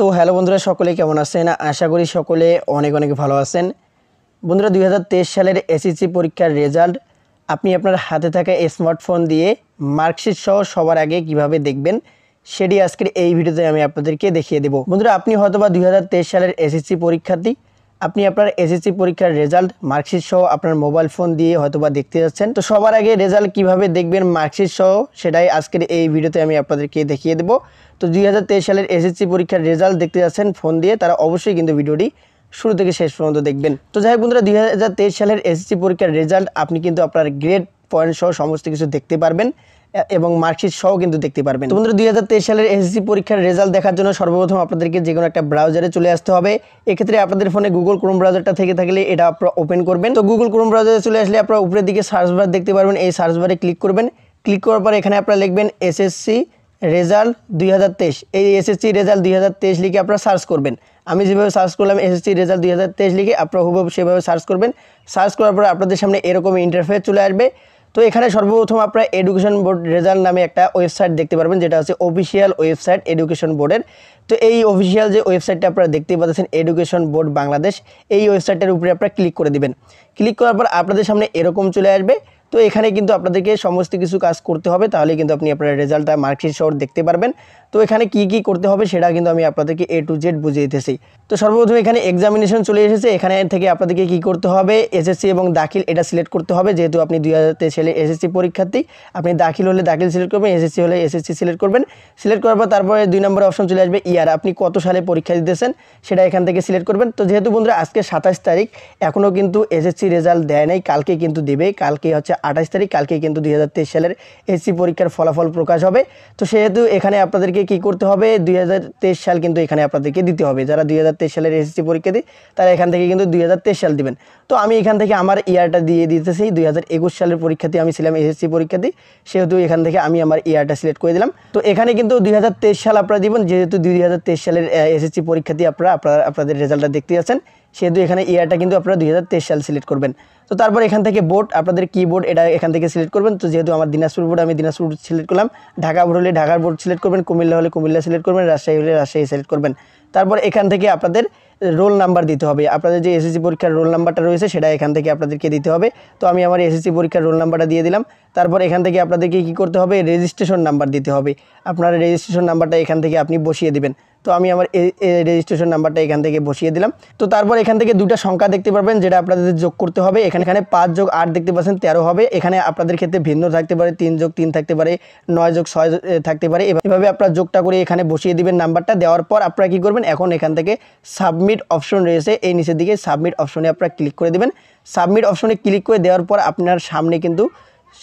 তো হ্যালো বন্ধুরা সকলে কেমন আছেন আশা করি সকলে অনেক অনেক ভালো আছেন বন্ধুরা দুই সালের এসএসসি পরীক্ষার রেজাল্ট আপনি আপনার হাতে থাকা স্মার্টফোন দিয়ে মার্কশিট সহ সবার আগে কিভাবে দেখবেন সেটি আজকের এই ভিডিওতে আমি আপনাদেরকে দেখিয়ে দেব বন্ধুরা আপনি হয়তোবা দুই সালের এসএসসি পরীক্ষার্থী আপনি আপনার এসএসসি পরীক্ষার রেজাল্ট মার্কশিট সহ আপনার মোবাইল ফোন দিয়ে হয়তোবা দেখতে যাচ্ছেন তো সবার আগে রেজাল্ট কিভাবে দেখবেন মার্কশিট সহ সেটাই আজকের এই ভিডিওতে আমি আপনাদেরকে দেখিয়ে দেবো তো দুই সালের এসএসসি পরীক্ষার রেজাল্ট দেখতে যাচ্ছেন ফোন দিয়ে তারা অবশ্যই কিন্তু ভিডিওটি শুরু থেকে শেষ পর্যন্ত দেখবেন তো যাই হোক বন্ধুরা দুই সালের এসএসসি পরীক্ষার রেজাল্ট আপনি কিন্তু আপনার গ্রেড পয়েন্ট সহ সমস্ত কিছু দেখতে পারবেন এবং মার্কশিট সহ কিন্তু দেখতে পারবেন তো বন্ধুরা দুই সালের এসএসসি পরীক্ষার রেজাল্ট দেখার জন্য সর্বপ্রথম আপনাদেরকে যে কোনো একটা ব্রাউজারে চলে আসতে হবে এক্ষেত্রে আপনাদের ফোনে গুগল ক্রোম ব্রাউজারটা থেকে থাকলে এটা আপনারা ওপেন করবেন তো গুগল ক্রোম ব্রাউজারে চলে আসলে আপনারা উপরের দিকে সার্চ বার দেখতে পারবেন এই সার্চ বারে ক্লিক করবেন ক্লিক করার পর এখানে আপনারা লিখবেন এসএসসি রেজাল্ট দুই এই এসএসসি রেজাল্ট দুই লিখে আপনারা সার্চ করবেন আমি যেভাবে সার্চ করলাম এসএসসি রেজাল্ট দুই হাজার তেইশ লিখে আপনারা হুবহু সেভাবে সার্চ করবেন সার্চ করার পরে আপনাদের সামনে এরকম ইন্টারফেস চলে আসবে তো এখানে সর্বপ্রথম আপনারা এডুকেশন বোর্ড রেজাল্ট নামে একটা ওয়েবসাইট দেখতে পারবেন যেটা হচ্ছে অফিসিয়াল ওয়েবসাইট এডুকেশন বোর্ডের তো এই অফিসিয়াল যে ওয়েবসাইটটা আপনারা দেখতে পাচ্ছেন এডুকেশন বোর্ড বাংলাদেশ এই ওয়েবসাইটটার উপরে আপনারা ক্লিক করে দেবেন ক্লিক করার পর আপনাদের সামনে এরকম চলে আসবে তো এখানে কিন্তু আপনাদেরকে সমস্ত কিছু কাজ করতে হবে তাহলে কিন্তু আপনি আপনার রেজাল্টটা মার্কশিট সহ দেখতে পারবেন তো এখানে কি কি করতে হবে সেটা কিন্তু আমি আপনাদেরকে এ টু জেড বুঝিয়ে দিতেছি তো সর্বপ্রথম এখানে এক্সামিনেশন চলে এসেছে এখানে থেকে আপনাদেরকে কি করতে হবে এসএসসি এবং দাখিল এটা সিলেক্ট করতে হবে যেহেতু আপনি দুই হাজার সালে এসএসসি পরীক্ষার্থী আপনি দাখিল হলে দাখিল সিলেক্ট করবেন এসএসসি হলে এসএসসি সিলেক্ট করবেন সিলেক্ট করার পর তারপরে দুই নম্বর অপশন চলে আসবে ইয়ার e আপনি কত সালে পরীক্ষা দিতেছেন সেটা এখান থেকে সিলেক্ট করবেন তো যেহেতু বন্ধুরা আজকে সাতাশ তারিখ এখনও কিন্তু এসএসসি রেজাল্ট দেয় নাই কালকে কিন্তু দেবে কালকে হচ্ছে আঠাশ তারিখ কালকে কিন্তু দুই হাজার তেইশ সালের এসসি পরীক্ষার ফলাফল প্রকাশ হবে তো সেহেতু এখানে আপনাদেরকে কি করতে হবে দুই সাল কিন্তু এখানে আপনাদেরকে দিতে হবে যারা দুই সালের এসএসসি পরীক্ষা দিই তারা এখান থেকে কিন্তু দুই সাল দিবেন তো আমি এখান থেকে আমার ইয়ারটা দিয়ে দিতেছি দুই হাজার সালের পরীক্ষাতে আমি ছিলাম এসএসসি দিই সেহেতু এখান থেকে আমি আমার ইয়ারটা সিলেক্ট করে দিলাম তো এখানে কিন্তু দুই সাল আপনারা দিবেন যেহেতু দুই সালের এসএসসি পরীক্ষাতে আপনারা আপনারা আপনাদের রেজাল্টটা দেখতে যাচ্ছেন সেহেতু এখানে ইয়ারটা কিন্তু আপনারা দুই সাল সিলেক্ট করবেন তো তারপর এখান থেকে বোর্ড আপনাদের কিবোর্ড এটা এখান থেকে সিলেক্ট করবেন তো যেহেতু আমার দিনাজপুর বোর্ড আমি দিনাজপুর সিলেক্ট করলাম ঢাকা বোর্ড হলে ঢাকার বোর্ড সিলেক্ট করবেন কুমিল্লা হলে কুমিল্লা সিলেক্ট করবেন রাজশাহী হলে রাজশাহী সিলেক্ট করবেন তারপর এখান থেকে আপনাদের রোল নাম্বার দিতে হবে আপনাদের যে এসএসসি পরীক্ষার রোল নাম্বারটা রয়েছে সেটা এখান থেকে আপনাদেরকে দিতে হবে তো আমি আমার এসএসসি পরীক্ষার রোল নাম্বারটা দিয়ে দিলাম তারপর এখান থেকে আপনাদেরকে কি করতে হবে রেজিস্ট্রেশন নাম্বার দিতে হবে আপনার রেজিস্ট্রেশন নাম্বারটা এখান থেকে আপনি বসিয়ে দেবেন তো আমি আমার রেজিস্ট্রেশন নাম্বারটা এখান থেকে বসিয়ে দিলাম তো তারপর এখান থেকে দুটা সংখ্যা দেখতে পারবেন যেটা আপনাদের যোগ করতে হবে এখানে এখানে পাঁচ যোগ আট দেখতে পাচ্ছেন তেরো হবে এখানে আপনাদের ক্ষেত্রে ভিন্ন থাকতে পারে তিন যোগ তিন থাকতে পারে নয় যোগ ছয় থাকতে পারে এভাবে আপনার যোগটা করে এখানে বসিয়ে দিবেন নাম্বারটা দেওয়ার পর আপনারা কী করবেন এখন এখান থেকে সাবমিট অপশন রয়েছে এই নিচের দিকে সাবমিট অপশনে আপনারা ক্লিক করে দেবেন সাবমিট অপশনে ক্লিক করে দেওয়ার পর আপনার সামনে কিন্তু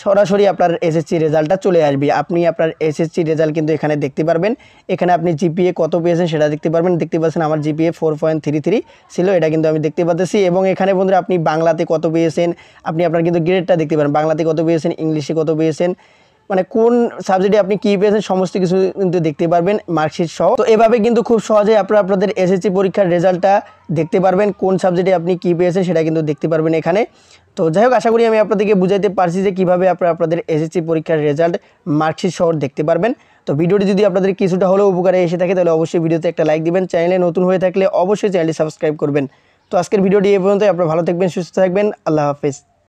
সরাসরি আপনার এসএসসি রেজাল্টটা চলে আসবে আপনি আপনার এসএসসি রেজাল্ট কিন্তু এখানে দেখতে পারবেন এখানে আপনি জিপিএ কত পেয়েছেন সেটা দেখতে পারবেন দেখতে পাচ্ছেন আমার GPA four point three three ছিল এটা কিন্তু আমি দেখতে পাচ্ছি এবং এখানে বন্ধুরা আপনি বাংলাতে কত পেয়েছেন আপনি আপনার কিন্তু গ্রেডটা দেখতে পারেন বাংলাতে কত পেয়েছেন ইংলিশে কত পেয়েছেন মানে কোন সাবজেক্টে আপনি কী পেয়েছেন সমস্ত কিছু কিন্তু দেখতে পারবেন মার্কশিট সহ তো এভাবে কিন্তু খুব সহজে আপনারা আপনাদের এসএসসি পরীক্ষার রেজাল্টটা দেখতে পারবেন কোন সাবজেক্টে আপনি কী পেয়েছেন সেটা কিন্তু দেখতে পারবেন এখানে তো যাই হোক আশা করি আমি আপনাদেরকে বুঝাইতে পারছি যে কীভাবে আপনারা আপনাদের এসএসসি পরীক্ষার রেজাল্ট মার্কশিট সহ দেখতে পারবেন তো ভিডিওটি যদি আপনাদের কিছুটা হলেও উপকারে এসে থাকে তাহলে অবশ্যই ভিডিওতে একটা লাইক দিবেন চ্যানেলে নতুন হয়ে থাকলে অবশ্যই চ্যানেলটি সাবস্ক্রাইব করবেন তো আজকের ভিডিওটি এ পর্যন্তই আপনারা ভালো থাকবেন সুস্থ থাকবেন আল্লাহ হাফেজ